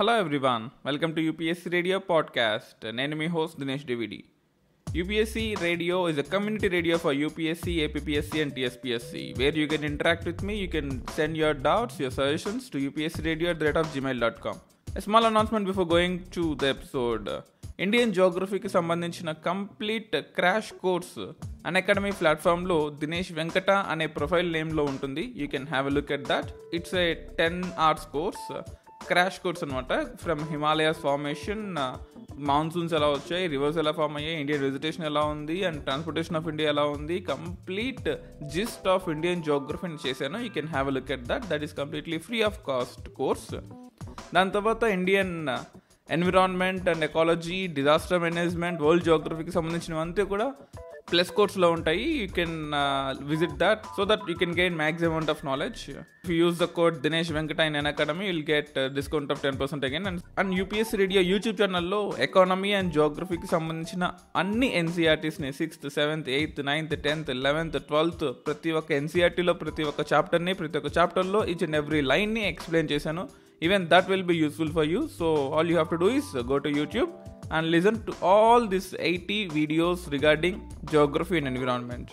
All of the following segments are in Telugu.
Hello everyone welcome to UPSC radio podcast నేను మీ host Dinesh DVD UPSC radio is a community radio for UPSC APSC and TSPSC where you can interact with me you can send your doubts your suggestions to UPSC radio at the rate of Gmail dot com small announcement before going to the episode Indian జోగ్రఫీకి సంబంధించిన complete crash course Unacademy ప్లాట్ఫామ్లో దినేష్ వెంకట అనే ప్రొఫైల్ నేమ్లో ఉంటుంది you can have a look at that it's a ten hours course crash course అనమాట ఫ్రమ్ హిమాలయాస్ ఫార్మేషన్ మాన్సూన్స్ ఎలా వచ్చాయి రివర్స్ ఎలా ఫామ్ అయ్యాయి ఇండియన్ వెజిటేషన్ ఎలా ఉంది అండ్ ట్రాన్స్పోర్టేషన్ ఆఫ్ ఇండియా ఎలా ఉంది కంప్లీట్ జిస్ట్ ఆఫ్ ఇండియన్ జోగ్రఫీని చేశాను you can have look at that that is completely free of cost course దాని తర్వాత Indian environment and ecology disaster management world జోగ్రఫీకి సంబంధించినవంతా కూడా ప్లస్ కోర్స్లో ఉంటాయి you can visit that so that you can gain maximum amount of knowledge if use the code Dinesh వెంకటాయన్ Unacademy will get discount of ten percent again and and UPS radio YouTube ఛానల్లో ఎకానమీ అండ్ జోగ్రఫీకి సంబంధించిన అన్ని ఎన్సీఆర్టీస్ని sixth seventh eighth ninth tenth eleventh twelfth ప్రతి ఒక్క ఎన్సీఆర్టీలో e ప్రతి ఒక్క చాప్టర్ని ప్రతి ఒక్క చాప్టర్లో ఈచ్ అండ్ ఎవ్రీ లైన్ని ఎక్స్ప్లెయిన్ చేశాను even that will be useful for you so all you have to do is go to YouTube and listen to all this eighty videos regarding geography and environment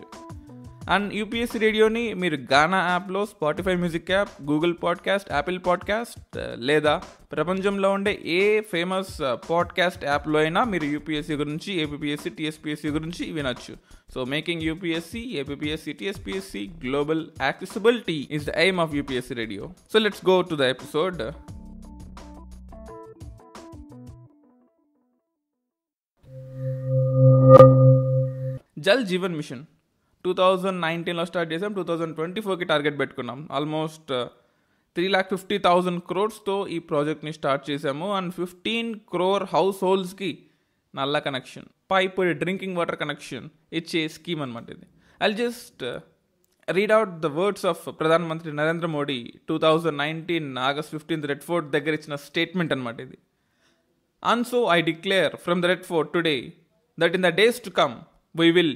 and UPSC రేడియోని మీరు గానా యాప్లో Spotify music app Google podcast Apple podcast లేదా ప్రపంచంలో ఉండే ఏ ఫేమస్ పాడ్కాస్ట్ uh, యాప్లో అయినా మీరు యూపీఎస్సీ గురించి ఏపీఎస్సీ టీఎస్పీఎస్సీ గురించి వినొచ్చు so making UPSC APSC TSPSC global accessibility is the aim of UPSC radio so let's go to the episode Jal Jeevan mission two thousand నైన్టీన్లో స్టార్ట్ చేసాం టూ థౌజండ్ ట్వంటీ ఫోర్కి టార్గెట్ పెట్టుకున్నాం almost three lakh fifty thousand క్రోర్స్తో ఈ ప్రాజెక్ట్ని స్టార్ట్ చేసాము అండ్ ఫిఫ్టీన్ క్రోర్ హౌస్ హోల్డ్స్కి నల్ల connection pipe drinking water connection ఇచ్చే స్కీమ్ అనమాట ఇది I just read out the words of ప్రధానమంత్రి Narendra Modi two thousand nineteen August fifteenth red fort దగ్గర ఇచ్చిన స్టేట్మెంట్ అనమాట ఇది and so I declare from the red fort today that in the days to come we will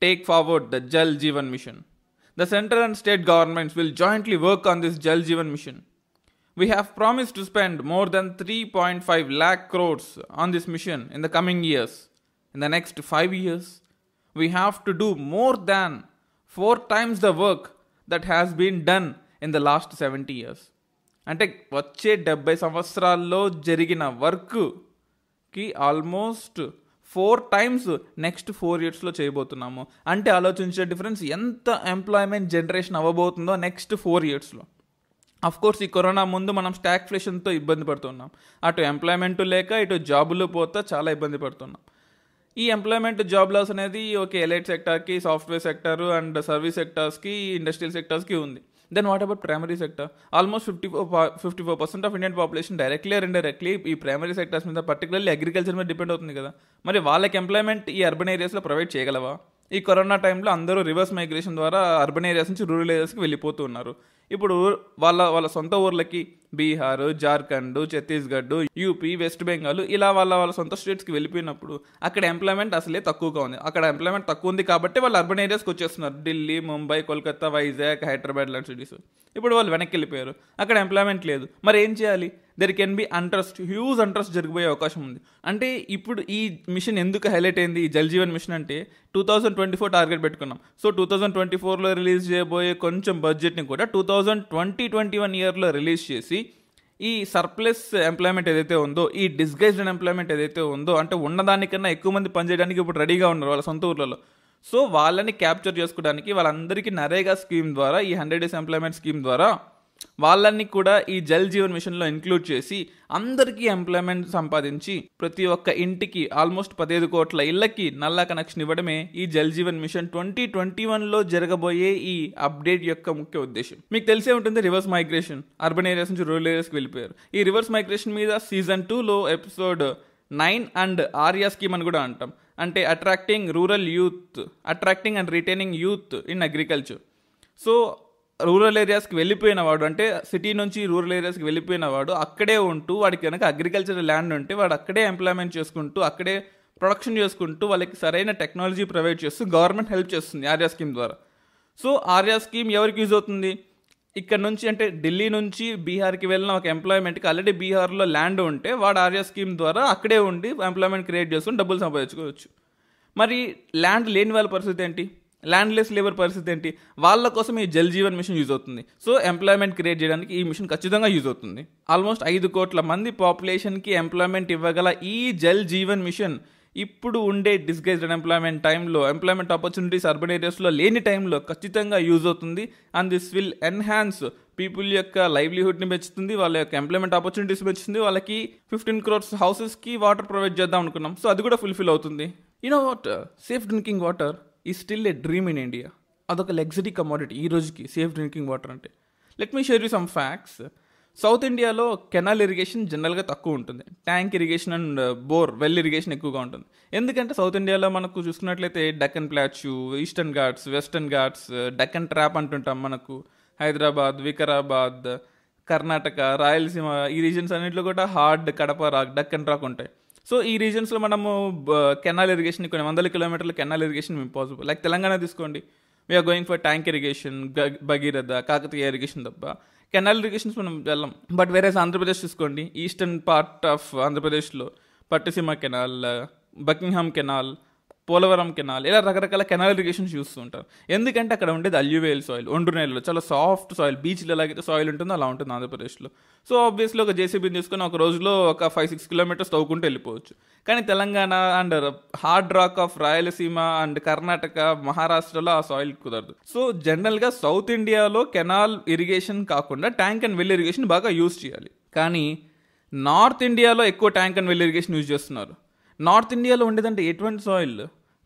take forward the Jal Jeevan mission. The central and state governments will jointly work on this Jal Jeevan mission. We have promised to spend more than 3.5 lakh crores on this mission in the coming years. In the next 5 years, we have to do more than 4 times the work that has been done in the last 70 years. అంటే వచ్చే డెబ్బై సంవత్సరాల్లో జరిగిన వర్క్కి almost four times next four ఇయర్స్లో చేయబోతున్నాము అంటే ఆలోచించే డిఫరెన్స్ ఎంత ఎంప్లాయ్మెంట్ జనరేషన్ అవ్వబోతుందో నెక్స్ట్ ఫోర్ ఇయర్స్లో అఫ్ కోర్స్ ఈ కరోనా ముందు మనం ఫ్లేషన్తో ఇబ్బంది పడుతున్నాం అటు ఎంప్లాయ్మెంట్ లేక ఇటు జాబులు పోతే చాలా ఇబ్బంది పడుతున్నాం ఈ ఎంప్లాయ్మెంట్ జాబ్ లాస్ అనేది ఒక ఎలైట్ సెక్టార్కి సాఫ్ట్వేర్ సెక్టార్ అండ్ సర్వీస్ సెక్టార్స్కి ఇండస్ట్రియల్ సెక్టార్స్కి ఉంది then what about primary sector almost fifty four fifty four percent of Indian population directly and directly ఈ ప్రైమరీ సెక్టర్స్ మీద పర్టికులర్లీ అగ్రికల్చర్ మీద డిపెండ్ అవుతుంది కదా మరి వాళ్ళకి ఎంప్లాయ్మెంట్ ఈ అర్బన్ ఏరియాస్లో ప్రొవైడ్ చేయగలవా ఈ కరోనా టైంలో అందరూ రివర్స్ మైగ్రేషన్ ద్వారా అర్బన్ ఏరియాస్ నుంచి రూరల్ ఏరియాస్కి వెళ్ళిపోతూ ఉన్నారు ఇప్పుడు వాళ్ళ వాళ్ళ సొంత ఊర్లకి బీహార్ జార్ఖండ్ ఛత్తీస్గఢ్ యూపీ వెస్ట్ బెంగాల్ ఇలా వాళ్ళ వాళ్ళ సొంత స్టేట్స్కి వెళ్ళిపోయినప్పుడు అక్కడ ఎంప్లాయ్మెంట్ అసలే తక్కువగా ఉంది అక్కడ ఎంప్లాయ్మెంట్ తక్కువ ఉంది కాబట్టి వాళ్ళు అర్బన్ ఏరియాస్కి వచ్చేస్తున్నారు ఢిల్లీ ముంబై కోల్కతా వైజాగ్ హైదరాబాద్ లాంటి సిటీస్ ఇప్పుడు వాళ్ళు వెనక్కి వెళ్ళిపోయారు అక్కడ ఎంప్లాయ్మెంట్ లేదు మరి ఏం చేయాలి there can be unrest huge unrest జరిగిపోయే అవకాశం ఉంది అంటే ఇప్పుడు ఈ మిషన్ ఎందుకు హైలైట్ అయింది ఈ జల్ జీవన్ మిషన్ అంటే two thousand twenty four target పెట్టుకున్నాం సో టూ థౌజండ్ ట్వంటీ ఫోర్లో రిలీజ్ చేయబోయే కొంచెం బడ్జెట్ని కూడా two thousand twenty twenty one ఇయర్లో రిలీజ్ చేసి ఈ సర్ప్లస్ ఎంప్లాయ్మెంట్ ఏదైతే ఉందో ఈ డిస్గైజ్డ్ ఎంప్లాయ్మెంట్ ఏదైతే ఉందో అంటే ఉన్నదానికన్నా ఎక్కువ మంది పనిచేయడానికి ఇప్పుడు రెడీగా ఉన్నారు వాళ్ళ సొంత ఊర్లలో సో వాళ్ళని క్యాప్చర్ చేసుకోవడానికి వాళ్ళందరికీ నరేగా స్కీమ్ ద్వారా ఈ హండ్రెడ్ డేస్ ఎంప్లాయ్మెంట్ స్కీమ్ ద్వారా వాళ్ళన్ని కూడా ఈ జల్ జీవన్ మిషన్లో ఇన్క్లూడ్ చేసి అందరికీ ఎంప్లాయ్మెంట్ సంపాదించి ప్రతి ఒక్క ఇంటికి ఆల్మోస్ట్ పదిహేను కోట్ల ఇళ్లకి నల్లా కనెక్షన్ ఇవ్వడమే ఈ Jal Jeevan mission twenty twenty వన్లో జరగబోయే ఈ అప్డేట్ యొక్క ముఖ్య ఉద్దేశం మీకు తెలిసే ఉంటుంది రివర్స్ మైగ్రేషన్ అర్బన్ ఏరియాస్ నుంచి రూరల్ ఏరియాస్కి వెళ్ళిపోయారు ఈ రివర్స్ మైగ్రేషన్ మీద సీజన్ టూలో episode nine and ARYA scheme అని కూడా అంటాం అంటే attracting rural youth attracting and retaining youth in agriculture so rural ఏరియాస్కి వెళ్ళిపోయిన వాడు అంటే సిటీ నుంచి రూరల్ ఏరియాస్కి వెళ్ళిపోయిన వాడు అక్కడే ఉంటూ వాడికి కనుక అగ్రికల్చర్ ల్యాండ్ ఉంటే వాడు అక్కడే ఎంప్లాయ్మెంట్ చేసుకుంటూ అక్కడే ప్రొడక్షన్ చేసుకుంటూ వాళ్ళకి సరైన టెక్నాలజీ ప్రొవైడ్ చేస్తూ గవర్నమెంట్ హెల్ప్ చేస్తుంది ఆర్యా స్కీమ్ ద్వారా సో ఆర్యా స్కీమ్ ఎవరికి యూజ్ అవుతుంది ఇక్కడ నుంచి అంటే ఢిల్లీ నుంచి బీహార్కి వెళ్ళిన ఒక ఎంప్లాయ్మెంట్కి ఆల్రెడీ బీహార్లో ల్యాండ్ ఉంటే వాడు ఆర్యా స్కీమ్ ద్వారా అక్కడే ఉండి ఎంప్లాయ్మెంట్ క్రియేట్ చేసుకుని డబ్బులు సంపాదించుకోవచ్చు మరి ల్యాండ్ లేని వాళ్ళ పరిస్థితి ఏంటి ల్యాండ్లెస్ లేబర్ పరిస్థితి ఏంటి వాళ్ళ కోసం ఈ జల్ జీవన్ మిషన్ యూజ్ అవుతుంది సో ఎంప్లాయ్మెంట్ క్రియేట్ చేయడానికి ఈ మిషన్ ఖచ్చితంగా యూజ్ అవుతుంది ఆల్మోస్ట్ ఐదు కోట్ల మంది పాపులేషన్కి ఎంప్లాయ్మెంట్ ఇవ్వగల ఈ జల్ జీవన్ మిషన్ ఇప్పుడు ఉండే డిస్గైజ్డ్ ఎంప్లాయ్మెంట్ టైంలో ఎంప్లాయ్మెంట్ ఆపర్చునిటీస్ అర్బన్ ఏరియాస్లో లేని టైంలో ఖచ్చితంగా యూజ్ అవుతుంది and this will enhance people యొక్క లైవ్లీహుడ్ని పెంచుతుంది వాళ్ళ యొక్క ఎంప్లాయ్మెంట్ ఆపర్చునిటీస్ పెంచుతుంది వాళ్ళకి ఫిఫ్టీన్ క్రోర్స్ హౌసెస్కి వాటర్ ప్రొవైడ్ చేద్దాం అనుకున్నాం సో అది కూడా ఫుల్ఫిల్ అవుతుంది you know what safe drinking water is still a dream in India అదొక లగ్జరీ కమాడిటీ ఈ రోజుకి సేఫ్ డ్రింకింగ్ వాటర్ అంటే let me share you some facts south ఇండియాలో కెనాల్ ఇరిగేషన్ జనరల్గా తక్కువ ఉంటుంది tank irrigation and bore well irrigation ఎక్కువగా ఉంటుంది ఎందుకంటే సౌత్ ఇండియాలో మనకు చూసుకున్నట్లయితే Deccan plateau Eastern Ghats Western Ghats Deccan trap అంటుంటాం మనకు హైదరాబాద్ వికారాబాద్ కర్ణాటక రాయలసీమ ఈ రీజన్స్ అన్నింటిలో కూడా hard Kadapa rock Deccan rock ఉంటాయి సో ఈ రీజన్స్లో మనము కెనాల్ ఇరిగేషన్ కొన్ని వందల కిలోమీటర్ల canal irrigation impossible like Telangana తీసుకోండి we're going for tank irrigation Bhagiratha Kakatiya irrigation తప్ప కెనాల్ ఇరిగేషన్స్ మనం వెళ్ళాం బట్ వేరే ఆంధ్రప్రదేశ్ తీసుకోండి ఈస్టర్న్ పార్ట్ ఆఫ్ ఆంధ్రప్రదేశ్లో Pattiseema canal Buckingham canal Polavaram canal ఇలా రకరకాల కెనాల్ ఇరిగేషన్స్ ఉంటారు ఎందుకంటే అక్కడ ఉండేది అల్యూవేల్ సాయిల్ ఒండ్రు నేలలో చాలా సాఫ్ట్ సాయిల్ బీచ్లు ఎలాగైతే సాయిల్ ఉంటుందో అలా ఉంటుంది ఆంధ్రప్రదేశ్లో సో ఆబ్వియస్లీ ఒక జేసీబీని తీసుకుని ఒక రోజులో ఒక ఫైవ్ సిక్స్ కిలోమీటర్స్ తవ్వుకుంటూ వెళ్ళిపోవచ్చు కానీ Telangana and hard rock of Rayalaseema and Karnataka మహారాష్ట్రలో ఆ సాయిల్ కుదరదు సో జనరల్గా సౌత్ ఇండియాలో కెనాల్ ఇరిగేషన్ కాకుండా ట్యాంక్ అండ్ వెల్ ఇరిగేషన్ బాగా యూజ్ చేయాలి కానీ నార్త్ ఇండియాలో ఎక్కువ tank and well irrigation use చేస్తున్నారు నార్త్ ఇండియాలో ఉండేదంటే ఎటువంటి soil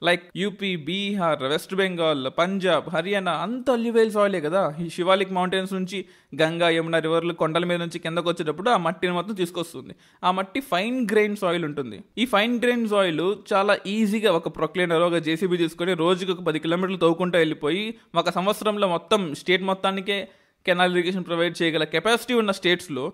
like UP Bihar West Bengal Punjab Haryana అంత అల్యూవేల్ సాయిలే కదా ఈ శివాలిక్ మౌంటైన్స్ నుంచి గంగా యమున రివర్లు కొండల మీద నుంచి కిందకు వచ్చేటప్పుడు ఆ మట్టిని మొత్తం తీసుకొస్తుంది ఆ మట్టి ఫైన్ గ్రెయిన్ సాయిల్ ఉంటుంది ఈ ఫైన్ గ్రెయిన్ సాయిల్ చాలా ఈజీగా ఒక ప్రొక్లేనర్ ఒక జేసీబీ తీసుకొని రోజుకి ఒక పది కిలోమీటర్లు తవ్వుకుంటూ వెళ్ళిపోయి ఒక సంవత్సరంలో మొత్తం స్టేట్ మొత్తానికే కెనాల్ ఇరిగేషన్ ప్రొవైడ్ చేయగల కెపాసిటీ ఉన్న స్టేట్స్లో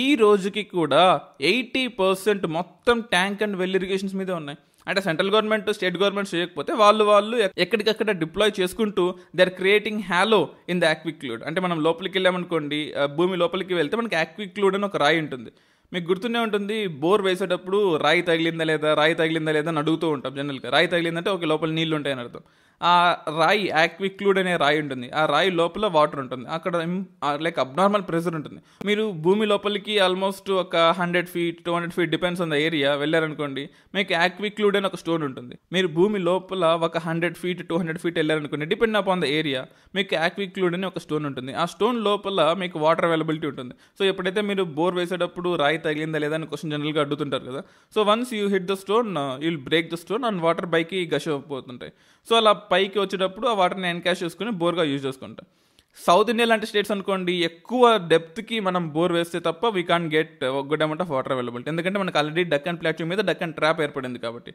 ఈ రోజుకి కూడా ఎయిటీ పర్సెంట్ మొత్తం ట్యాంక్ అండ్ వెల్ ఇరిగేషన్స్ మీదే ఉన్నాయి అంటే సెంట్రల్ గవర్నమెంట్ స్టేట్ గవర్నమెంట్ చేయకపోతే వాళ్ళు వాళ్ళు ఎక్కడికక్కడ డిప్లాయ్ చేసుకుంటూ they are creating hollow in the aquiclude అంటే మనం లోపలికి వెళ్ళామనుకోండి భూమి లోపలికి వెళ్తే మనకి యాక్విక్లూడ్ అని ఒక రాయి ఉంటుంది మీకు గుర్తునే ఉంటుంది బోర్ వేసేటప్పుడు రాయి తగిలిందా లేదా రాయి తగిలిందా లేదా అని అడుగుతూ ఉంటాం జనరల్గా రాయి తగిలిందంటే ఒక లోపల నీళ్ళు ఉంటాయని అర్థం ఆ రాయి యాక్విక్లూడ్ అనే రాయి ఉంటుంది ఆ రాయి లోపల వాటర్ ఉంటుంది అక్కడ లైక్ అబ్నార్మల్ ప్రెజర్ ఉంటుంది మీరు భూమి లోపలికి ఆల్మోస్ట్ ఒక hundred feet two hundred feet depends on the area వెళ్ళారనుకోండి మీకు యాక్విక్లూడ్ అని ఒక స్టోన్ ఉంటుంది మీరు భూమి లోపల ఒక hundred feet two hundred feet వెళ్ళారనుకోండి డిపెండ్ అపాన్ ద ఏరియా మీకు యాక్విక్లూడ్ అని ఒక స్టోన్ ఉంటుంది ఆ స్టోన్ లోపల మీకు వాటర్ అవైలబిలిటీ ఉంటుంది సో ఎప్పుడైతే మీరు బోర్ వేసేటప్పుడు రాయి తగిలిందా లేదా అని క్వశ్చన్ జనరల్గా అడుగుతుంటారు కదా so once you hit the stone you'll break the stone and water bike gush so అలా పైకి వచ్చేటప్పుడు ఆ వాటర్ని ఎన్కాష్ చేసుకుని బోర్గా యూజ్ చేసుకుంటాం సౌత్ ఇండియా లాంటి స్టేట్స్ అనుకోండి ఎక్కువ డెప్త్కి మనం బోర్ వేస్తే తప్ప we can get good amount of water availability ఎందుకంటే మనకు ఆల్రెడీ డక్ అండ్ ప్లాట్ఫామ్ మీద డక్ అండ్ ట్రాప్ ఏర్పడింది కాబట్టి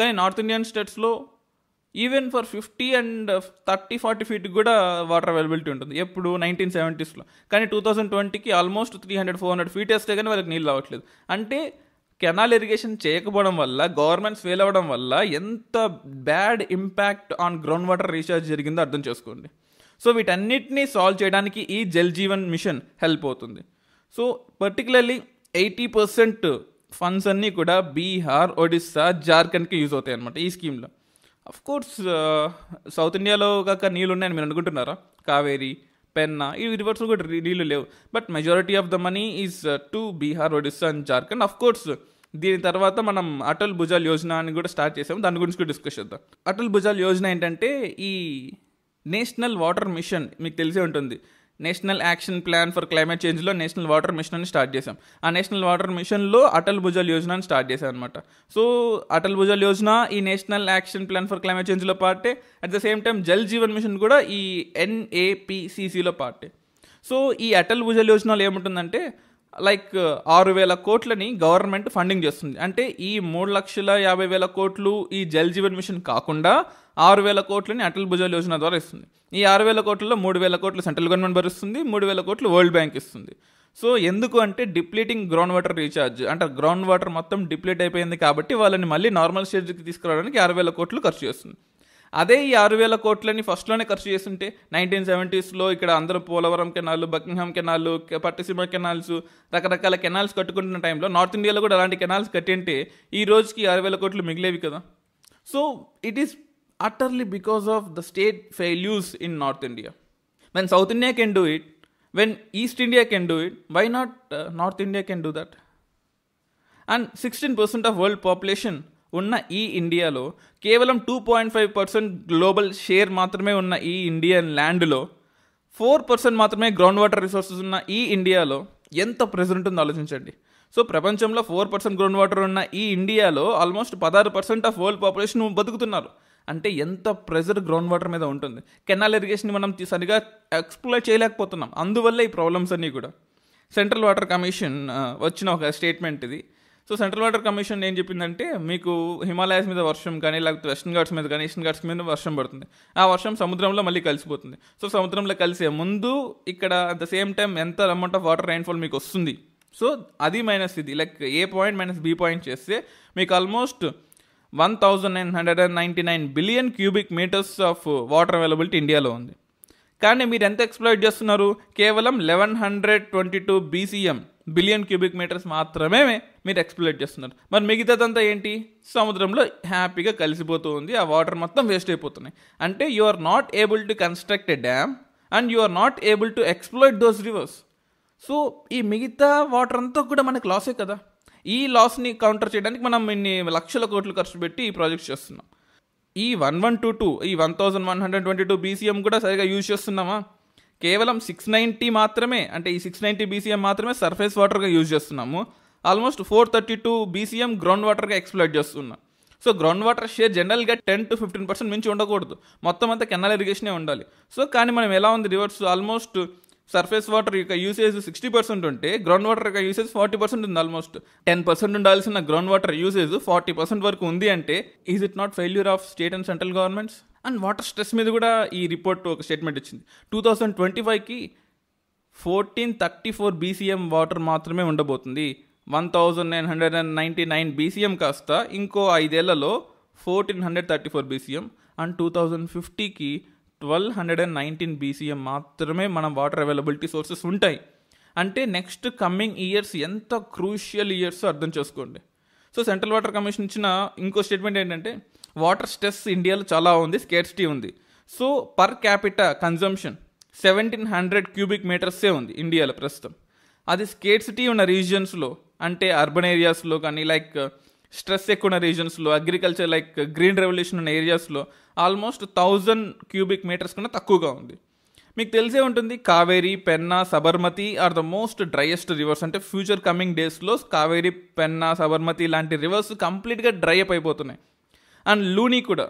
కానీ నార్త్ ఇండియన్ స్టేట్స్లో even for fifty and thirty forty feet కూడా వాటర్ అవైలబిలిటీ ఉంటుంది ఎప్పుడు నైన్టీన్ సెవెంటీస్లో కానీ టూ థౌసండ్ ట్వంటీకి almost three hundred four hundred feet వేస్తే కానీ వాళ్ళకి నీళ్ళు రావట్లేదు అంటే కెనాల్ ఇరిగేషన్ చేయకపోవడం వల్ల గవర్నమెంట్స్ ఫెయిల్ అవ్వడం వల్ల ఎంత bad impact on ground water recharge జరిగిందో అర్థం చేసుకోండి సో వీటన్నిటిని సాల్వ్ చేయడానికి ఈ జల్ జీవన్ మిషన్ హెల్ప్ అవుతుంది so particularly eighty percent funds అన్నీ కూడా బీహార్ ఒడిస్సా జార్ఖండ్కి యూజ్ అవుతాయి అనమాట ఈ స్కీమ్లో అఫ్కోర్స్ కోర్స్ సౌత్ ఇండియాలో కాక నీళ్ళు ఉన్నాయని మీరు అనుకుంటున్నారా కావేరీ పెన్నా ఈ రివర్స్ కూడా నీళ్ళు లేవు but majority of the money is to Bihar Odisha and Jharkhand of course course దీని తర్వాత మనం అటల్ భుజాల్ యోజన అని కూడా స్టార్ట్ చేసాము దాని గురించి కూడా డిస్కస్ చేద్దాం అటల్ భుజాల్ యోజన ఏంటంటే ఈ నేషనల్ వాటర్ మిషన్ మీకు తెలిసే ఉంటుంది national action plan for climate చేంజ్లో నేషనల్ వాటర్ మిషన్ అని స్టార్ట్ చేసాం ఆ నేషనల్ వాటర్ మిషన్లో అటల్ భుజల్ యోజన అని స్టార్ట్ చేశాం అనమాట సో అటల్ భుజల్ యోజన ఈ national action plan for climate చేంజ్లో పార్టే at the same time Jal Jeevan mission కూడా ఈ ఎన్ఏపిసిసిలో పార్టే సో ఈ అటల్ భుజల్ యోజనలో ఏముంటుందంటే లైక్ ఆరు వేల కోట్లని గవర్నమెంట్ ఫండింగ్ చేస్తుంది అంటే ఈ మూడు లక్షల యాభై వేల కోట్లు ఈ జల్ జీవన్ మిషన్ కాకుండా ఆరు వేల కోట్లని అటల్ భుజల్ యోజన ద్వారా ఇస్తుంది ఈ ఆరు వేల కోట్లలో మూడు వేల కోట్లు సెంట్రల్ గవర్నమెంట్ భరిస్తుంది మూడు వేల కోట్లు వరల్డ్ బ్యాంక్ ఇస్తుంది సో ఎందుకు అంటే డిప్లీటింగ్ గ్రౌండ్ వాటర్ రీఛార్జ్ అంటే గ్రౌండ్ వాటర్ మొత్తం డిప్లీట్ అయిపోయింది కాబట్టి వాళ్ళని మళ్ళీ నార్మల్ స్టేజ్కి తీసుకురావడానికి ఆరు వేల కోట్లు ఖర్చు చేస్తుంది అదే ఈ ఆరు వేల కోట్లని ఫస్ట్లోనే ఖర్చు చేస్తుంటే నైన్టీన్ సెవెంటీస్లో ఇక్కడ అందరూ Polavaram canal Buckingham canal Pattiseema canals రకరకాల కెనాల్స్ కట్టుకుంటున్న టైంలో నార్త్ ఇండియాలో కూడా అలాంటి కెనాల్స్ కట్టి కట్టింటే ఈ రోజుకి ఆరు వేల కోట్లు మిగిలేవి కదా so it is utterly because of the state failures in north India when south India can do it when east India can do it why not north India can do that and sixteen percent of world population ఉన్న ఈ ఇండియాలో కేవలం two point five percent global share మాత్రమే ఉన్న ఈ ఇండియన్ ల్యాండ్లో ఫోర్ పర్సెంట్ మాత్రమే గ్రౌండ్ వాటర్ రిసోర్సెస్ ఉన్న ఈ ఇండియాలో ఎంత ప్రెజర్ ఉంటుందో ఆలోచించండి సో ప్రపంచంలో ఫోర్ పర్సెంట్ గ్రౌండ్ వాటర్ ఉన్న ఈ ఇండియాలో ఆల్మోస్ట్ పదహారు పర్సెంట్ ఆఫ్ వరల్డ్ పాపులేషన్ బతుకుతున్నారు అంటే ఎంత ప్రెజర్ గ్రౌండ్ వాటర్ మీద ఉంటుంది కెనాల్ ఇరిగేషన్ మనం సరిగా ఎక్స్ప్లోర్ చేయలేకపోతున్నాం అందువల్ల ఈ ప్రాబ్లమ్స్ అన్నీ కూడా సెంట్రల్ వాటర్ కమిషన్ వచ్చిన ఒక స్టేట్మెంట్ ఇది సో సెంట్రల్ వాటర్ కమిషన్ ఏం చెప్పిందంటే మీకు హిమాలయాస్ మీద వర్షం కానీ లేకపోతే వెస్టర్న్ ఘాట్స్ మీద కానీ ఈస్టర్న్ ఘాట్స్ మీద వర్షం పడుతుంది ఆ వర్షం సముద్రంలో మళ్ళీ కలిసిపోతుంది సో సముద్రంలో కలిసే ముందు ఇక్కడ అట్ ద సేమ్ టైం ఎంత అమౌంట్ ఆఫ్ వాటర్ రైన్ఫాల్ మీకు వస్తుంది సో అది మైనస్ ఇది like A point minus B point చేస్తే మీకు almost one thousand nine hundred and ninety nine billion cubic metres of water availability ఇండియాలో ఉంది కానీ మీరు ఎంత ఎక్స్ప్లోయిట్ చేస్తున్నారు కేవలం eleven hundred twenty two BCM billion cubic metres మాత్రమే మీరు ఎక్స్ప్లోర్ చేస్తున్నారు మరి మిగతాదంతా ఏంటి సముద్రంలో హ్యాపీగా కలిసిపోతూ ఉంది ఆ వాటర్ మొత్తం వేస్ట్ అయిపోతున్నాయి అంటే you are not able to construct a dam and you are not able to exploit those rivers so ఈ మిగతా వాటర్ అంతా కూడా మనకు లాసే కదా ఈ లాస్ని కౌంటర్ చేయడానికి మనం ఇన్ని లక్షల కోట్లు ఖర్చు పెట్టి ఈ ప్రాజెక్ట్స్ చేస్తున్నాం ఈ వన్ వన్ టూ టూ ఈ one thousand one hundred twenty two BCM కూడా సరిగా యూజ్ చేస్తున్నామా కేవలం సిక్స్ నైంటీ మాత్రమే అంటే ఈ సిక్స్ నైంటీ బీసీఎం మాత్రమే సర్ఫేస్ వాటర్గా యూజ్ చేస్తున్నాము almost four thirty two BCM ground వాటర్గా ఎక్స్ప్లోయిట్ చేస్తున్నాం సో గ్రౌండ్ వాటర్ షేర్ జనరల్గా టెన్ టు ఫిఫ్టీన్ పర్సెంట్ మించి ఉండకూడదు మొత్తం అంతా కెనాల్ ఇరిగేషనే ఉండాలి సో కానీ మనం ఎలా ఉంది రివర్స్ ఆల్మోస్ట్ సర్ఫేస్ వాటర్ యొక్క యూసేజ్ సిక్స్టీ పర్సెంట్ ఉంటే గ్రౌండ్ వాటర్ యొక్క యూసేజ్ ఫార్టీ పర్సెంట్ ఉంది ఆల్మోస్ట్ టెన్ పర్సెంట్ ఉండాల్సిన ground water usage forty percent వరకు ఉంది అంటే is it not failure of state and central governments and water stress మీద కూడా ఈ రిపోర్ట్ ఒక స్టేట్మెంట్ ఇచ్చింది టూ థౌజండ్ ట్వంటీ ఫైవ్కి fourteen thirty four BCM water మాత్రమే ఉండబోతుంది one thousand nine hundred and ninety nine BCM కాస్త ఇంకో ఐదేళ్లలో fourteen hundred thirty four BCM and two thousand ఫిఫ్టీకి twelve hundred and nineteen BCM మాత్రమే మన వాటర్ అవైలబిలిటీ సోర్సెస్ ఉంటాయి అంటే నెక్స్ట్ కమ్మింగ్ ఇయర్స్ ఎంత క్రూషియల్ ఇయర్స్ అర్థం చేసుకోండి సో సెంట్రల్ వాటర్ కమిషన్ ఇచ్చిన ఇంకో స్టేట్మెంట్ ఏంటంటే వాటర్ స్ట్రెస్ ఇండియాలో చాలా ఉంది స్కేర్స్టీ ఉంది so per capita consumption seventeen hundred cubic మీటర్సే ఉంది ఇండియాలో ప్రస్తుతం అది స్కేర్సిటీ ఉన్న రీజియన్స్లో అంటే అర్బన్ ఏరియాస్లో కానీ లైక్ స్ట్రెస్ ఎక్కువ ఉన్న రీజన్స్లో అగ్రికల్చర్ లైక్ గ్రీన్ రెవల్యూషన్ ఉన్న ఏరియాస్లో ఆల్మోస్ట్ థౌజండ్ క్యూబిక్ మీటర్స్ కన్నా తక్కువగా ఉంది మీకు తెలిసే ఉంటుంది Kaveri Penna Sabarmati are the most driest rivers అంటే ఫ్యూచర్ కమింగ్ డేస్లో కావేరీ పెన్నా సబర్మతి లాంటి రివర్స్ కంప్లీట్గా డ్రై అప్ అయిపోతున్నాయి అండ్ లూనీ కూడా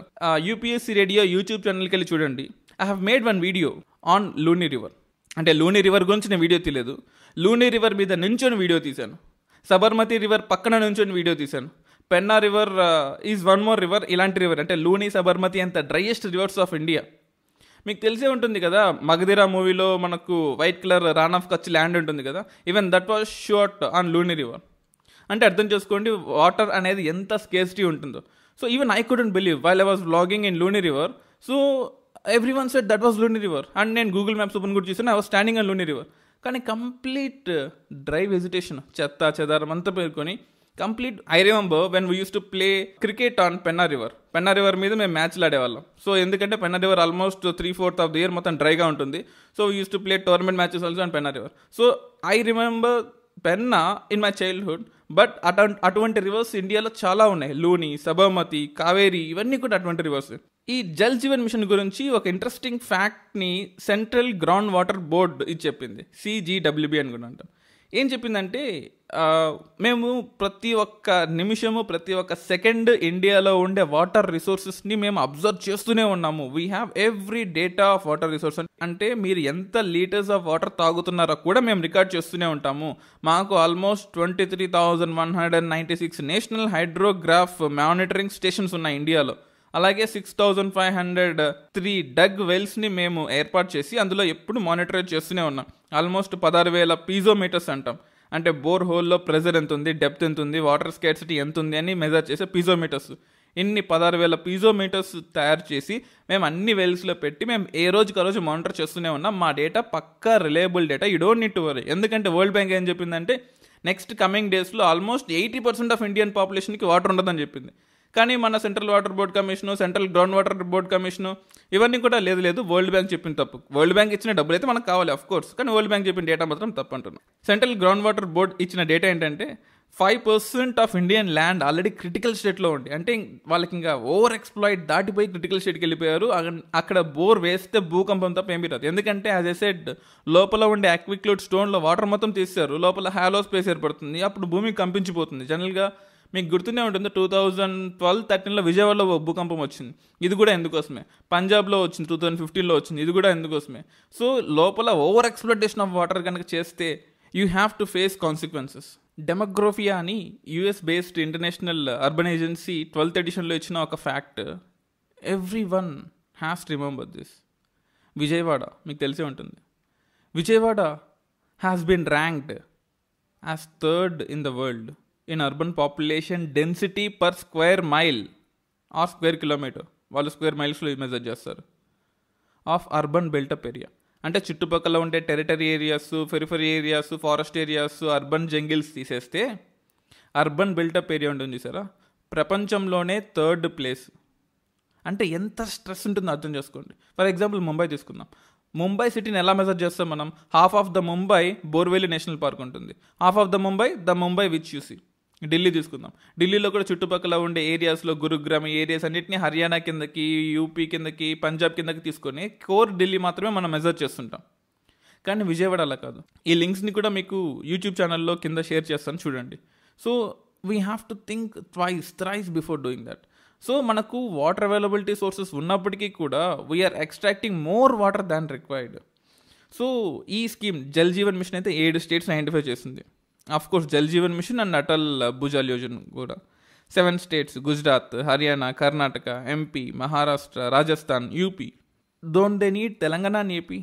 యూపీఎస్సీ రేడియో యూట్యూబ్ ఛానల్కి వెళ్ళి చూడండి I have made one video on Luni river అంటే లూనీ రివర్ గురించి నేను వీడియో తీయలేదు లూనీ రివర్ మీద నుంచొని వీడియో తీశాను సబర్మతి రివర్ పక్కన నుంచొని వీడియో తీశాను Penna river is one more river ఇలాంటి రివర్ అంటే లూనీ సబర్మతి అంత డ్రైయెస్ట్ రివర్స్ ఆఫ్ ఇండియా మీకు తెలిసే ఉంటుంది కదా మగధీరా మూవీలో మనకు white colour Rann of Kutch land ఉంటుంది కదా even that was shot on Luni river అంటే అర్థం చేసుకోండి వాటర్ అనేది ఎంత స్కేసిటీ ఉంటుందో even I couldn't believe believe I was blogging in Luni river so every one said that was Luni river and నేను గూగుల్ మ్యాప్స్ ఓపెన్ కూడా చూసాను I was standing on Luni river కానీ కంప్లీట్ డ్రై వెజిటేషన్ చెత్త చెదారం అంతా పేర్కొని complete I remember when we use to play cricket on Penna river Penna river మీద మేము మ్యాచ్లు ఆడేవాళ్ళం సో ఎందుకంటే Penna river almost three fourth of the year మొత్తం డ్రైగా ఉంటుంది so we use to play tournament matches also and Penna river so I remember Penna in my childhood but అటు అటువంటి రివర్స్ ఇండియాలో చాలా ఉన్నాయి లూని సబర్మతి కావేరి ఇవన్నీ కూడా అటువంటి రివర్స్ ఈ జల్ జీవన్ మిషన్ గురించి ఒక ఇంట్రెస్టింగ్ ఫ్యాక్ట్ని సెంట్రల్ గ్రౌండ్ వాటర్ బోర్డ్ ఇది చెప్పింది సిజీడబ్ల్యూబి అని కూడా ఏం చెప్పిందంటే మేము ప్రతి ఒక్క నిమిషము ప్రతి ఒక్క సెకండ్ ఇండియాలో ఉండే వాటర్ రిసోర్సెస్ని మేము అబ్జర్వ్ చేస్తూనే ఉన్నాము we have every data of water resource అంటే మీరు ఎంత లీటర్స్ ఆఫ్ వాటర్ తాగుతున్నారో కూడా మేము రికార్డ్ చేస్తూనే ఉంటాము మాకు almost twenty three thousand one hundred and ninety six national hydrograph monitoring stations ఉన్నాయి ఇండియాలో అలాగే six thousand five hundred three dug వెల్స్ని మేము ఏర్పాటు చేసి అందులో ఎప్పుడు మానిటరేట్ చేస్తూనే ఉన్నాం ఆల్మోస్ట్ పదహారు వేల పీజోమీటర్స్ అంటాం అంటే బోర్ హోల్లో ప్రెజర్ ఎంత ఉంది డెప్త్ ఎంత ఉంది వాటర్ స్కేర్సిటీ ఎంత ఉంది అని మెజర్ చేసే పీజోమీటర్స్ ఇన్ని పదహారు వేల పీజోమీటర్స్ తయారు చేసి మేము అన్ని వెల్స్లో పెట్టి మేము ఏ రోజుకి రోజు మానిటర్ చేస్తూనే ఉన్నాం మా డేటా పక్కా reliable data you don't need to worry ఎందుకంటే వరల్డ్ బ్యాంక్ ఏం చెప్పిందంటే నెక్స్ట్ కమింగ్ డేస్లో almost eighty percent of Indian పాపులేషన్కి వాటర్ ఉండదని చెప్పింది కానీ మన central water board commission central ground water board commission ఇవన్నీ కూడా లేదు లేదు వరల్డ్ బ్యాంక్ చెప్పిన తప్పు వరల్డ్ బ్యాంక్ ఇచ్చిన డబ్బులు అయితే మనకు కావాలి అఫ్ కోర్స్ కానీ వరల్డ్ బ్యాంక్ చెప్పిన డేటా మాత్రం తప్పు అంటున్నాం సెంట్రల్ గ్రౌండ్ వాటర్ బోర్డ్ ఇచ్చిన డేటా ఏంటంటే five percent of Indian land already critical స్టేట్లో ఉంది అంటే వాళ్ళకి ఇంకా ఓవర్ ఎక్స్ప్లాయిడ్ దాటిపోయి క్రిటికల్ స్టేట్కి వెళ్ళిపోయారు అక్కడ బోర్ వేస్తే భూకంపం తప్ప ఏమీ రాదు ఎందుకంటే యాజ్ ఎ సెడ్ లోపల ఉండే అక్విక్లూడ్ స్టోన్లో వాటర్ మొత్తం తీస్తారు లోపల హ్యాలో స్పేస్ ఏర్పడుతుంది అప్పుడు భూమి కంపించిపోతుంది జనరల్గా మీకు గుర్తునే ఉంటుంది టూ థౌజండ్ ట్వెల్వ్ థర్టీన్లో విజయవాడలో భూకంపం వచ్చింది ఇది కూడా ఎందుకోసమే పంజాబ్లో వచ్చింది టూ థౌజండ్ ఫిఫ్టీన్లో వచ్చింది ఇది కూడా ఎందుకోసమే సో లోపల ఓవర్ ఎక్స్ప్లొటేషన్ ఆఫ్ వాటర్ కనుక చేస్తే you have to face consequences Demographia అని US based international urban agency twelfth ఎడిషన్లో ఇచ్చిన ఒక fact every one has remember this Vijayawada మీకు తెలిసే ఉంటుంది Vijayawada has been ranked as third in the world in urban population density per square mile or square kilometre వాళ్ళు స్క్వేర్ మైల్స్లో మెజర్ చేస్తారు ఆఫ్ అర్బన్ బిల్టప్ ఏరియా అంటే చుట్టుపక్కల ఉండే territory areas periphery areas forest areas urban jungles తీసేస్తే అర్బన్ బిల్టప్ ఏరియా ఉంటుంది చూసారా ప్రపంచంలోనే థర్డ్ ప్లేస్ అంటే ఎంత స్ట్రెస్ ఉంటుందో అర్థం చేసుకోండి ఫర్ ఎగ్జాంపుల్ ముంబై తీసుకుందాం ముంబై సిటీని ఎలా మెజర్ చేస్తాం మనం half of the Mumbai Borivali national park ఉంటుంది half of the Mumbai the Mumbai which you see Delhi తీసుకుందాం ఢిల్లీలో కూడా చుట్టుపక్కల ఉండే ఏరియాస్లో గురుగ్రామ్ ఏరియాస్ అన్నింటినీ హర్యానా కిందకి యూపీ కిందకి పంజాబ్ కిందకి తీసుకొని కోర్ ఢిల్లీ మాత్రమే మనం మెజర్ చేస్తుంటాం కానీ విజయవాడ అలా కాదు ఈ లింక్స్ని కూడా మీకు యూట్యూబ్ ఛానల్లో కింద షేర్ చేస్తాను చూడండి so we have to think twice thrice before doing that so మనకు వాటర్ అవైలబిలిటీ సోర్సెస్ ఉన్నప్పటికీ కూడా we are extracting more water than required so ఈ స్కీమ్ జల్ జీవన్ మిషన్ అయితే ఏడు స్టేట్స్ ఐడెంటిఫై చేసింది of course Jal Jeevan mission and Atal Bhujal Yojana కూడా seven states Gujarat Haryana Karnataka MP Maharashtra Rajasthan UP don't they need Telangana and AP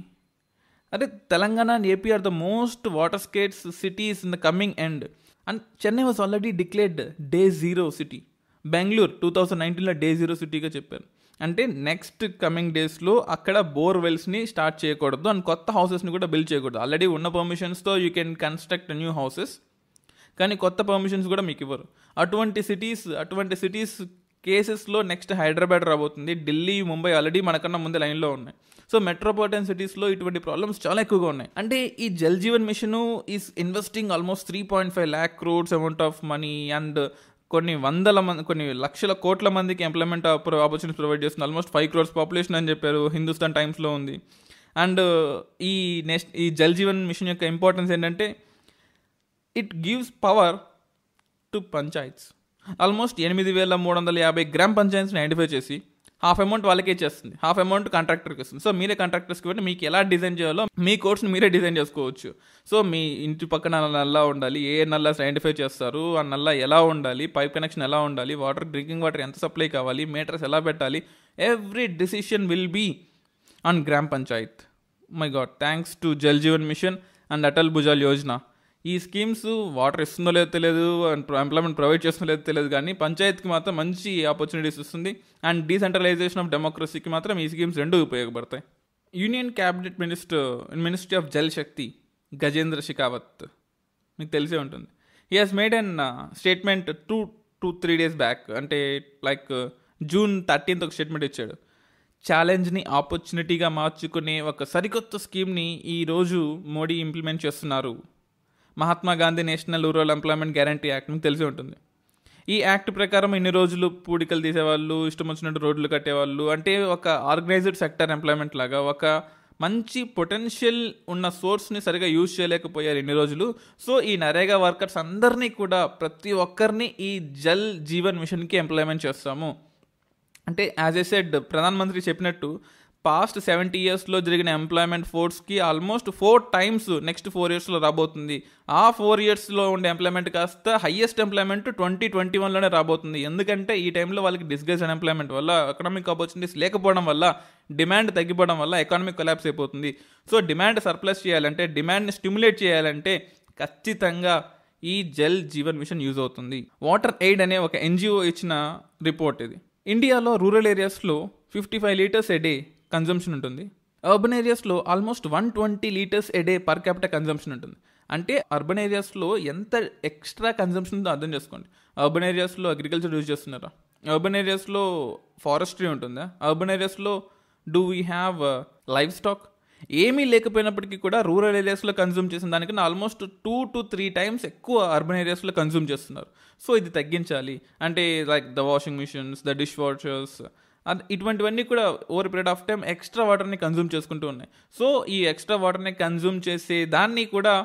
అదే Telangana and AP are the most water scarce cities in the coming end and Chennai was already declared day zero city Bengaluru two thousand నైన్టీన్లో డే జీరో సిటీగా చెప్పారు అంటే నెక్స్ట్ కమింగ్ డేస్లో అక్కడ బోర్వెల్స్ని స్టార్ట్ చేయకూడదు అండ్ కొత్త హౌసెస్ని కూడా బిల్డ్ చేయకూడదు ఆల్రెడీ ఉన్న పర్మిషన్స్తో you can construct new houses కానీ కొత్త పర్మిషన్స్ కూడా మీకు ఇవ్వరు అటువంటి సిటీస్ అటువంటి సిటీస్ కేసెస్లో నెక్స్ట్ హైదరాబాద్ రాబోతుంది ఢిల్లీ ముంబై ఆల్రెడీ మనకన్నా ముందే లైన్లో ఉన్నాయి సో మెట్రోపాలిటన్ సిటీస్లో ఇటువంటి ప్రాబ్లమ్స్ చాలా ఎక్కువగా ఉన్నాయి అంటే ఈ Jal Jeevan mission is investing almost three point five lakh crores amount of money and కొన్ని వందల మంది కొన్ని లక్షల కోట్ల మందికి ఎంప్లాయ్మెంట్ ఆపర్చునిటీస్ ప్రొవైడ్ చేస్తుంది ఆల్మోస్ట్ ఫైవ్ క్రోర్స్ పాపులేషన్ అని చెప్పారు హిందుస్థాన్ టైమ్స్లో ఉంది అండ్ ఈ నెక్స్ట్ ఈ జల్ జీవన్ మిషన్ యొక్క ఇంపార్టెన్స్ ఏంటంటే it gives power to panchayats almost ఎనిమిది వేల మూడు వందల యాభై గ్రామ్ పంచాయత్స్ని ఐడెంటిఫై చేసి హాఫ్ అమౌంట్ వాళ్ళకే ఇచ్చేస్తుంది హాఫ్ అమౌంట్ కాంట్రాక్టర్కి ఇస్తుంది సో మీరే కాంట్రాక్టర్స్కి పెట్టి మీకు ఎలా డిజైన్ చేయాలో మీ కోర్స్ని మీరే డిజైన్ చేసుకోవచ్చు సో మీ ఇంటి పక్కన నల్లా ఉండాలి ఏ నల్లా సైంటిఫై చేస్తారు ఆ నల్లా ఎలా ఉండాలి పైప్ కనెక్షన్ ఎలా ఉండాలి వాటర్ డ్రింకింగ్ వాటర్ ఎంత సప్లై కావాలి మీటర్స్ ఎలా పెట్టాలి every decision will be on grama panchayat my God thanks to Jal Jeevan mission and Atal Bhujal Yojana ఈ స్కీమ్స్ వాటర్ ఇస్తుందో లేదో తెలియదు ఎంప్లాయ్మెంట్ ప్రొవైడ్ చేస్తుందో లేదో తెలియదు కానీ పంచాయత్కి మాత్రం మంచి ఆపర్చునిటీస్ ఇస్తుంది అండ్ డీసెంట్రలైజేషన్ ఆఫ్ డెమోక్రసీకి మాత్రం ఈ స్కీమ్స్ రెండు ఉపయోగపడతాయి union cabinet minister ministry of Jal Shakti Gajendra Shekhawat మీకు తెలిసే ఉంటుంది he has made an statement two two three days back అంటే లైక్ జూన్ థర్టీన్త్ ఒక స్టేట్మెంట్ ఇచ్చాడు ఛాలెంజ్ని ఆపర్చునిటీగా మార్చుకునే ఒక సరికొత్త స్కీమ్ని ఈరోజు మోడీ ఇంప్లిమెంట్ చేస్తున్నారు Mahatma Gandhi national rural employment guarantee act తెలిసి ఉంటుంది ఈ యాక్ట్ ప్రకారం ఇన్ని రోజులు పూడికలు తీసేవాళ్ళు ఇష్టం వచ్చినట్టు రోడ్లు కట్టేవాళ్ళు అంటే ఒక ఆర్గనైజ్డ్ సెక్టర్ ఎంప్లాయ్మెంట్ లాగా ఒక మంచి పొటెన్షియల్ ఉన్న సోర్స్ని సరిగా యూజ్ చేయలేకపోయారు ఇన్ని రోజులు సో ఈ నరేగా వర్కర్స్ అందరినీ కూడా ప్రతి ఒక్కరిని ఈ జల్ జీవన్ మిషన్కి ఎంప్లాయ్మెంట్ చేస్తాము అంటే యాజ్ ఏ సెడ్ ప్రధానమంత్రి చెప్పినట్టు పాస్ట్ సెవెంటీ ఇయర్స్లో జరిగిన ఎంప్లాయ్మెంట్ ఫోర్స్కి almost four times next four ఇయర్స్లో రాబోతుంది ఆ ఫోర్ ఇయర్స్లో ఉండే ఎంప్లాయ్మెంట్ కాస్త హయ్యెస్ట్ ఎంప్లాయ్మెంట్ ట్వంటీ ట్వంటీ వన్లోనే రాబోతుంది ఎందుకంటే ఈ టైంలో వాళ్ళకి డిస్గస్ అన్ఎంప్లాయ్మెంట్ వల్ల ఎకనామిక్ ఆపర్చునిటీస్ లేకపోవడం వల్ల డిమాండ్ తగ్గిపోవడం వల్ల ఎకానమిక్ కొలాప్స్ అయిపోతుంది సో డిమాండ్ సర్ప్లస్ చేయాలంటే డిమాండ్ని స్టిమ్యులేట్ చేయాలంటే ఖచ్చితంగా ఈ జల్ జీవన్ మిషన్ యూజ్ అవుతుంది వాటర్ ఎయిడ్ అనే ఒక ఎన్జిఓ ఇచ్చిన రిపోర్ట్ ఇది ఇండియాలో రూరల్ ఏరియాస్లో fifty five litres a day consumption ఉంటుంది అర్బన్ ఏరియాస్లో almost one twenty litres a day per capital consumption ఉంటుంది అంటే అర్బన్ ఏరియాస్లో ఎంత ఎక్స్ట్రా కన్జంప్షన్ ఉందో అర్థం చేసుకోండి అర్బన్ ఏరియాస్లో అగ్రికల్చర్ యూజ్ చేస్తున్నారా అర్బన్ ఏరియాస్లో ఫారెస్ట్రీ ఉంటుందా అర్బన్ ఏరియాస్లో do we have livestock ఏమీ లేకపోయినప్పటికీ కూడా రూరల్ ఏరియాస్లో కన్జ్యూమ్ చేసిన దానికన్నా almost two to three times ఎక్కువ అర్బన్ ఏరియాస్లో కన్జ్యూమ్ చేస్తున్నారు సో ఇది తగ్గించాలి అంటే like the washing machines the dishwashers ఇటువంటివన్నీ కూడా over period of time extra వాటర్ని కన్జ్యూమ్ చేసుకుంటూ ఉన్నాయి సో ఈ ఎక్స్ట్రా వాటర్ని కన్జ్యూమ్ చేసే దాన్ని కూడా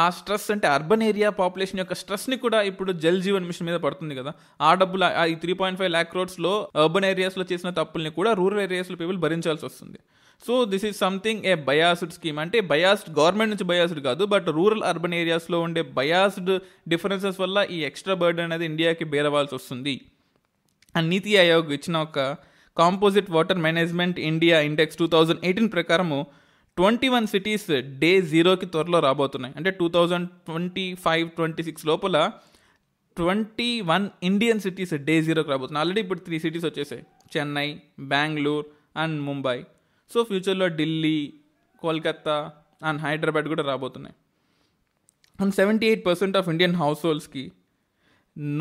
ఆ స్ట్రెస్ అంటే అర్బన్ ఏరియా పాపులేషన్ యొక్క స్ట్రెస్ని కూడా ఇప్పుడు జల్ జీవన్ మిషన్ మీద పడుతుంది కదా ఆ డబ్బులు ఈ త్రీ పాయింట్ ఫైవ్ ల్యాక్ రోడ్స్లో అర్బన్ ఏరియాస్లో చేసిన తప్పుల్ని కూడా రూరల్ ఏరియాస్లో పీపుల్ భరించాల్సి వస్తుంది so this is something a biased scheme అంటే బయాస్డ్ గవర్నమెంట్ నుంచి బయాస్డ్ కాదు బట్ రూరల్ అర్బన్ ఏరియాస్లో ఉండే బయాస్డ్ డిఫరెన్సెస్ వల్ల ఈ ఎక్స్ట్రా బర్డ్ అనేది ఇండియాకి బేరవాల్సి వస్తుంది అండ్ నీతి ఆయోగ్ ఇచ్చిన ఒక composite water management India index two thousand eighteen ప్రకారము ట్వంటీ వన్ సిటీస్ డే జీరోకి త్వరలో రాబోతున్నాయి అంటే two thousand twenty five twenty six లోపల twenty one Indian cities day జీరోకి రాబోతున్నాయి ఆల్రెడీ ఇప్పుడు త్రీ సిటీస్ వచ్చేసాయి చెన్నై బెంగళూరు అండ్ ముంబై సో ఫ్యూచర్లో ఢిల్లీ కోల్కత్తా అండ్ హైదరాబాద్ కూడా రాబోతున్నాయి and seventy eight percent of Indian house హోల్డ్స్కి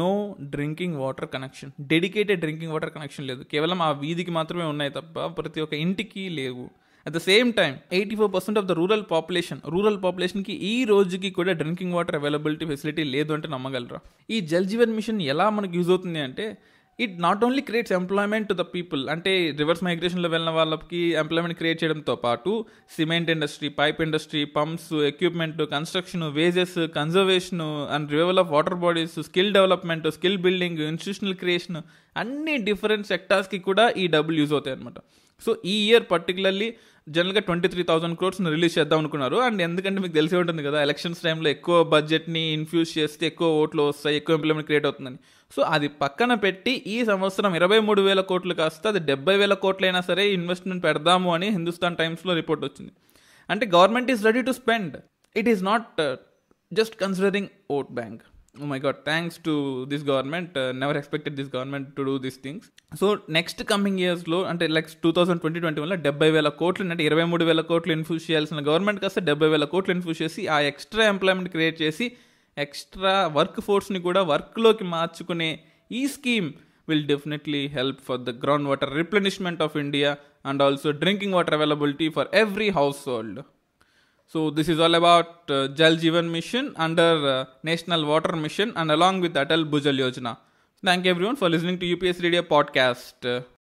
no drinking water connection dedicated drinking water connection లేదు కేవలం ఆ వీధికి మాత్రమే ఉన్నాయి తప్ప ప్రతి ఒక్క ఇంటికి లేవు at the same time eighty four percent of the rural population rural పాపులేషన్కి ఈ రోజుకి కూడా డ్రింకింగ్ వాటర్ అవైలబిలిటీ ఫెసిలిటీ లేదు అంటే నమ్మగలరా ఈ జల్ జీవన్ మిషన్ ఎలా మనకు యూజ్ అవుతుంది అంటే it not only creates employment to the people అంటే రివర్స్ మైగ్రేషన్లో వెళ్ళిన వాళ్ళకి ఎంప్లాయ్మెంట్ క్రియేట్ చేయడంతో పాటు cement industry pipe industry pumps equipment construction wages conservation and revival of water bodies skill development skill building institutional creation అన్ని డిఫరెంట్ సెక్టార్స్కి కూడా ఈ డబ్బులు యూజ్ అవుతాయి అనమాట సో ఈ ఇయర్ పర్టికులర్లీ జనరల్గా ట్వంటీ త్రీ థౌసండ్ క్రోర్స్ని రిలీజ్ చేద్దాం అనుకున్నారు అండ్ ఎందుకంటే మీకు తెలిసి ఉంటుంది కదా ఎలక్షన్స్ టైంలో ఎక్కువ బడ్జెట్ని ఇన్ఫ్యూజ్ చేస్తే ఎక్కువ ఓట్లు వస్తాయి ఎక్కువ ఎంప్లాయ్మెంట్ క్రియేట్ అవుతుందని సో అది పక్కన పెట్టి ఈ సంవత్సరం ఇరవై మూడు వేల కోట్లు కాస్త అది డెబ్బై వేల కోట్లైనా సరే ఇన్వెస్ట్మెంట్ పెడదాము అని హిందుస్థాన్ టైమ్స్లో రిపోర్ట్ వచ్చింది అంటే government is ready to spend it is not just considering vote bank oh my God thanks to this government never expected this government to do this things so next coming ఇయర్స్లో అంటే like two thousand twenty twenty వన్లో డెబ్బై వేల కోట్లు అంటే ఇరవై మూడు వేల కోట్లు ఇన్ఫ్యూజ్ చేయాల్సిన గవర్నమెంట్ కాస్త డెబ్బై వేల కోట్లు ఇన్ఫ్యూజ్ చేసి ఆ ఎక్స్ట్రా ఎంప్లాయ్మెంట్ క్రియేట్ చేసి ఎక్స్ట్రా వర్క్ ఫోర్స్ని కూడా వర్క్లోకి మార్చుకునే ఈ scheme will definitely help for the ground water replenishment of India and also drinking water availability for every house hold So this is all about uh, Jal Jeevan Mission under uh, National Water Mission and along with Atal Bhujal Yojana. Thank you everyone for listening to UPS Radio podcast. Uh,